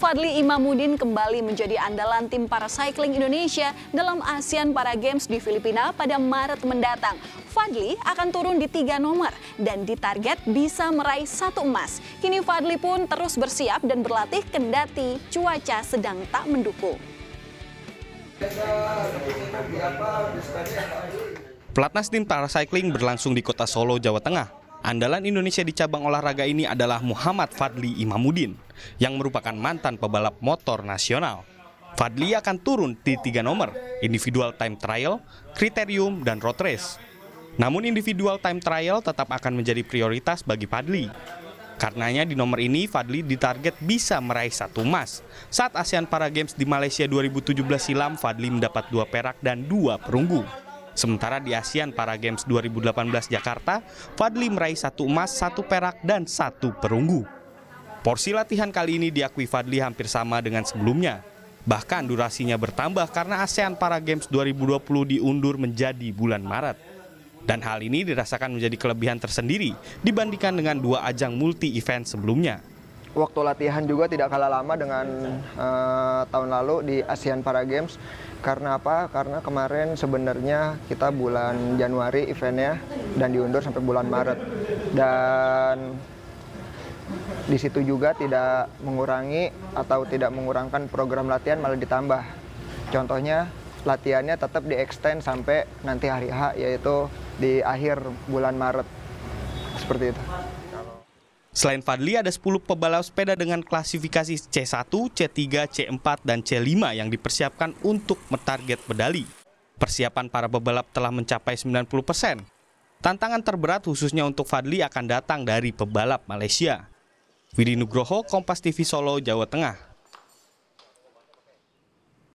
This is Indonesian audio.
Fadli Imamudin kembali menjadi andalan tim para cycling Indonesia dalam ASEAN Para Games di Filipina pada Maret mendatang. Fadli akan turun di tiga nomor dan ditarget bisa meraih satu emas. Kini Fadli pun terus bersiap dan berlatih kendati cuaca sedang tak mendukung. Pelatnas tim para cycling berlangsung di kota Solo, Jawa Tengah Andalan Indonesia di cabang olahraga ini adalah Muhammad Fadli Imamudin, yang merupakan mantan pebalap motor nasional. Fadli akan turun di tiga nomor, individual time trial, kriterium, dan road race. Namun individual time trial tetap akan menjadi prioritas bagi Fadli. Karenanya di nomor ini Fadli ditarget bisa meraih satu emas. Saat ASEAN Para Games di Malaysia 2017 silam, Fadli mendapat dua perak dan dua perunggu. Sementara di ASEAN Para Games 2018 Jakarta, Fadli meraih satu emas, satu perak, dan satu perunggu. Porsi latihan kali ini diakui Fadli hampir sama dengan sebelumnya. Bahkan durasinya bertambah karena ASEAN Para Games 2020 diundur menjadi bulan Maret. Dan hal ini dirasakan menjadi kelebihan tersendiri dibandingkan dengan dua ajang multi-event sebelumnya waktu latihan juga tidak kalah lama dengan uh, tahun lalu di ASEAN Para Games. Karena apa? Karena kemarin sebenarnya kita bulan Januari eventnya dan diundur sampai bulan Maret. Dan di situ juga tidak mengurangi atau tidak mengurangkan program latihan malah ditambah. Contohnya latihannya tetap di extend sampai nanti hari H yaitu di akhir bulan Maret. Seperti itu. Selain Fadli, ada 10 pebalap sepeda dengan klasifikasi C1, C3, C4, dan C5 yang dipersiapkan untuk menarget medali. Persiapan para pebalap telah mencapai 90 persen. Tantangan terberat khususnya untuk Fadli akan datang dari pebalap Malaysia. Widi Nugroho, Kompas TV Solo, Jawa Tengah.